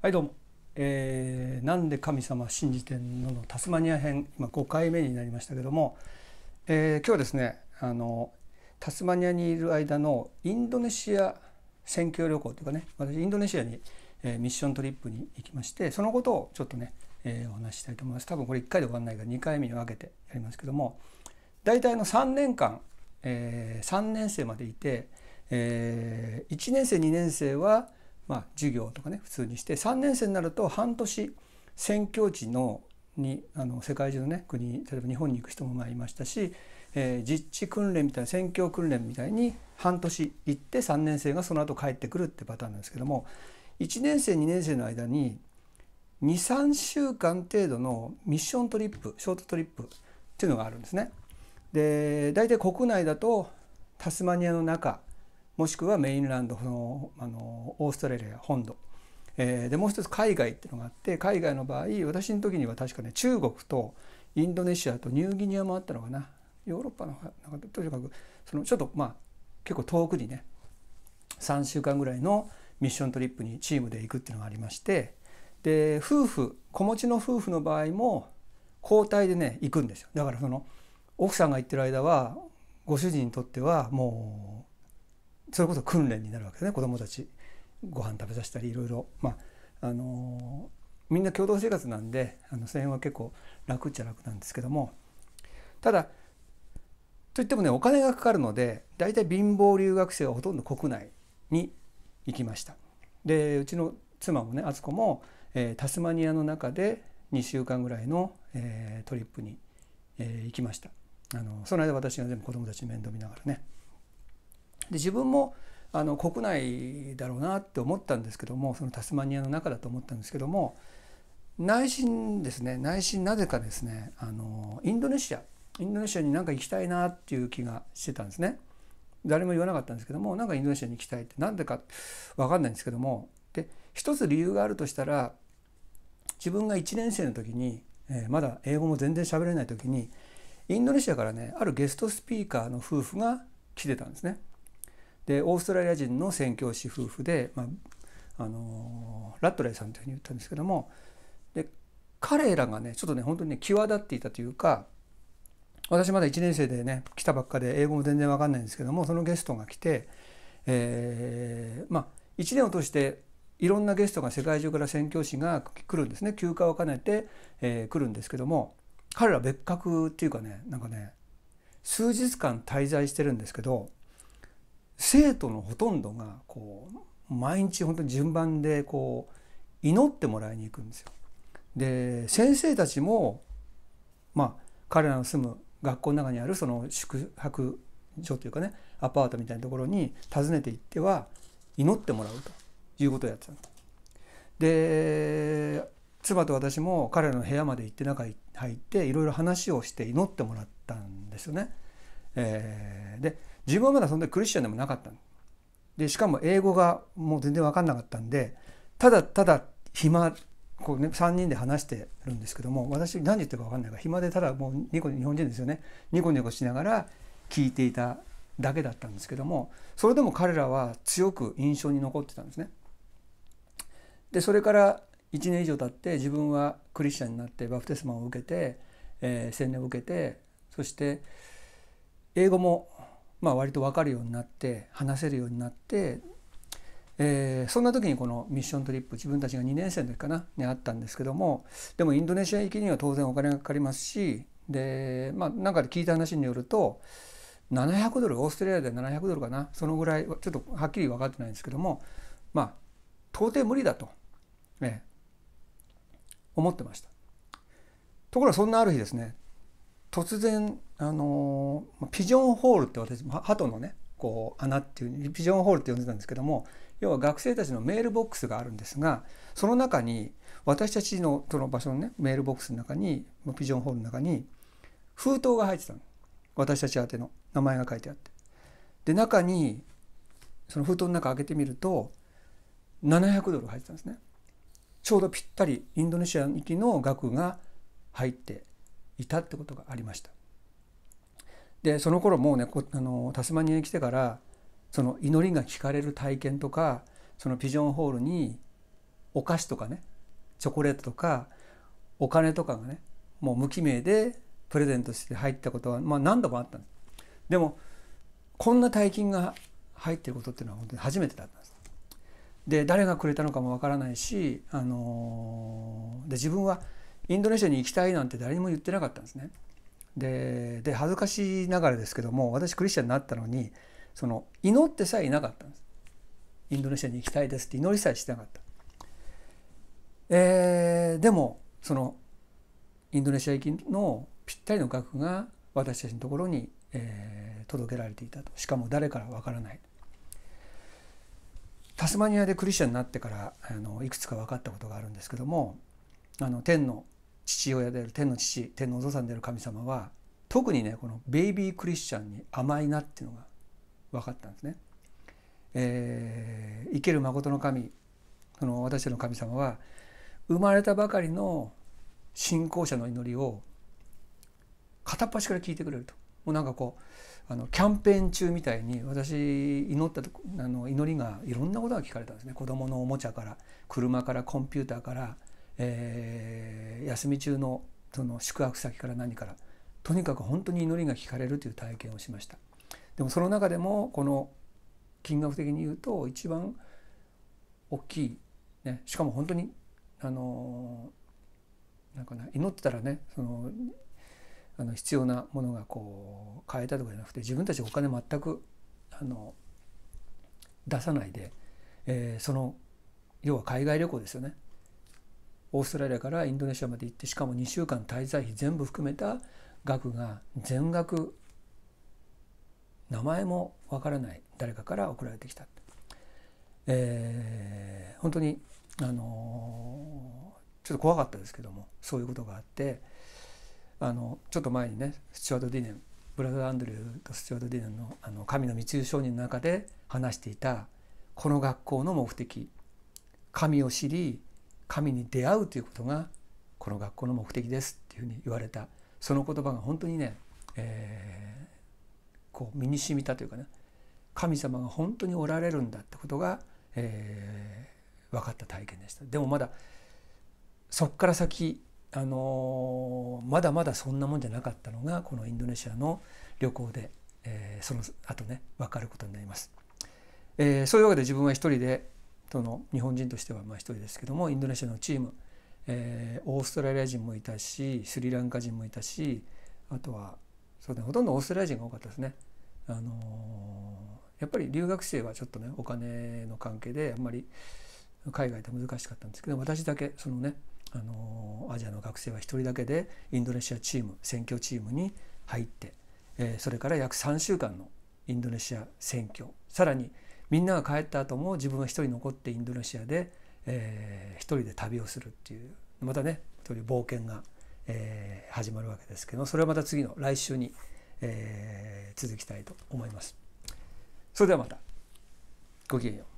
はいどうも、えー、なんで神様信じてんののタスマニア編今5回目になりましたけども、えー、今日はですねあのタスマニアにいる間のインドネシア選挙旅行というかね私インドネシアに、えー、ミッショントリップに行きましてそのことをちょっとね、えー、お話ししたいと思います多分これ1回で終わらないから2回目に分けてやりますけども大体の3年間、えー、3年生までいて、えー、1年生2年生はまあ、授業とかね普通にして3年生になると半年宣教地のにあの世界中の、ね、国例えば日本に行く人もまいましたし、えー、実地訓練みたいな宣教訓練みたいに半年行って3年生がその後帰ってくるってパターンなんですけども1年生2年生の間に23週間程度のミッショントリップショートトリップっていうのがあるんですね。で大体国内だとタスマニアの中もしくはメインランドのあのオーストラリア本土、えー、でもう一つ海外っていうのがあって海外の場合私の時には確かね中国とインドネシアとニューギニアもあったのかなヨーロッパのなんかとにかくそのちょっとまあ結構遠くにね3週間ぐらいのミッショントリップにチームで行くっていうのがありましてで夫婦子持ちの夫婦の場合も交代でね行くんですよだからその奥さんが行ってる間はご主人にとってはもそれこそ訓練になるわけですね子どもたちご飯食べさせたりいろいろまああのー、みんな共同生活なんであのその辺は結構楽っちゃ楽なんですけどもただといってもねお金がかかるので大体貧乏留学生はほとんど国内に行きました。でうちの妻もね敦子も、えー、タスマニアの中で2週間ぐらいの、えー、トリップに、えー、行きましたあのその間私が全部子供たち面倒見ながらね自分もあの国内だろうなって思ったんですけどもそのタスマニアの中だと思ったんですけども内心ですね内心なぜかですねあのインドネシアインドネシアになんか行きたいなっていう気がしてたんですね誰も言わなかったんですけどもなんかインドネシアに行きたいって何でか分かんないんですけどもで一つ理由があるとしたら自分が1年生の時に、えー、まだ英語も全然喋れない時にインドネシアからねあるゲストスピーカーの夫婦が来てたんですね。でオーストラリア人の宣教師夫婦で、まあ、あのラットレイさんというふうに言ったんですけどもで彼らがねちょっとね本当にね際立っていたというか私まだ1年生でね来たばっかで英語も全然わかんないんですけどもそのゲストが来て、えー、まあ1年を通していろんなゲストが世界中から宣教師が来るんですね休暇を兼ねて、えー、来るんですけども彼ら別格っていうかねなんかね数日間滞在してるんですけど生徒のほとんどがこう毎日本当に順番でこう祈ってもらいに行くんですよ。で先生たちもまあ彼らの住む学校の中にあるその宿泊所というかねアパートみたいなところに訪ねていっては祈ってもらうということをやってたで妻と私も彼らの部屋まで行って中に入っていろいろ話をして祈ってもらったんですよね。えで自分はまだそんなにクリスチャンでもなかったでしかも英語がもう全然分かんなかったんでただただ暇こう、ね、3人で話してるんですけども私何言ってるか分かんないから暇でただもうニコ日本人ですよねニコニコしながら聞いていただけだったんですけどもそれでも彼らは強く印象に残ってたんですね。でそれから1年以上経って自分はクリスチャンになってバプテスマを受けて、えー、洗礼を受けてそして、英語もまあ割と分かるようになって話せるようになって、えー、そんな時にこのミッショントリップ自分たちが2年生の時かなにあったんですけどもでもインドネシア行きには当然お金がかかりますしでまあなんかで聞いた話によると700ドルオーストラリアで700ドルかなそのぐらいちょっとはっきり分かってないんですけどもまあ到底無理だと、ね、思ってました。ところがそんなある日ですね突然あのピジョンホールって私鳩のねこう穴っていうピジョンホールって呼んでたんですけども要は学生たちのメールボックスがあるんですがその中に私たちのその場所のねメールボックスの中にピジョンホールの中に封筒が入ってたの私たち宛ての名前が書いてあってで中にその封筒の中開けてみると700ドル入ってたんですねちょうどぴったりインドネシア行きの額が入っていたってことがありました。でその頃もうねあのタスマニアに来てからその祈りが聞かれる体験とかそのピジョンホールにお菓子とかねチョコレートとかお金とかがねもう無記名でプレゼントして入ったことは、まあ、何度もあったんですでもこんな大金が入ってることっていうのは本当に初めてだったんですで誰がくれたのかもわからないし、あのー、で自分はインドネシアに行きたいなんて誰にも言ってなかったんですね。でで恥ずかしながらですけども私クリスチャンになったのにその祈ってさえいなかったんです。インドネシアに行きたいですって祈りさえしてなかった。えー、でもそのインドネシア行きのぴったりの額が私たちのところに、えー、届けられていたとしかも誰からわからないタスマニアでクリスチャンになってからあのいくつか分かったことがあるんですけどもあの天の父親である天の父天のお父さんである神様は特にねこのベイビークリスチャンに甘いなっていうのが分かったんですね。えー、生ける誠の神その私たちの神様は生まれたばかりの信仰者の祈りを片っ端から聞いてくれるともうなんかこうあのキャンペーン中みたいに私祈ったあの祈りがいろんなことが聞かれたんですね子供のおもちゃから車からコンピューターからえー、休み中のその宿泊先から何からとにかく本当に祈りが聞かれるという体験をしましたでもその中でもこの金額的に言うと一番大きい、ね、しかも本当にあのなんかな祈ってたらねそのあの必要なものがこう変えたとかじゃなくて自分たちお金全くあの出さないで、えー、その要は海外旅行ですよねオーストラリアからインドネシアまで行ってしかも2週間滞在費全部含めた額が全額名前もわからない誰かから送られてきた、えー、本当にあのー、ちょっと怖かったですけどもそういうことがあってあのちょっと前にねスチュワード・ディネンブラザー・アンドリューとスチュワード・ディネンの「あの神の密輸商人」の中で話していたこの学校の目的神を知り神に出会うということがこの学校の目的ですっていうふうに言われたその言葉が本当にね、えー、こう身に染みたというかね神様が本当におられるんだってことが、えー、分かった体験でした。でもまだそっから先あのー、まだまだそんなもんじゃなかったのがこのインドネシアの旅行で、えー、その後ね分かることになります。えー、そういうわけで自分は一人でとの日本人としてはまあ1人ですけどもインドネシアのチーム、えー、オーストラリア人もいたしスリランカ人もいたしあとはそうねほとんどオーストラリア人が多かったですね。あのー、やっぱり留学生はちょっとねお金の関係であんまり海外で難しかったんですけど私だけそのね、あのー、アジアの学生は1人だけでインドネシアチーム選挙チームに入って、えー、それから約3週間のインドネシア選挙さらにみんなが帰った後も自分は一人残ってインドネシアで、えー、一人で旅をするっていうまたねという冒険が、えー、始まるわけですけどそれはまた次の来週に、えー、続きたいと思います。それではまたごきげんよう。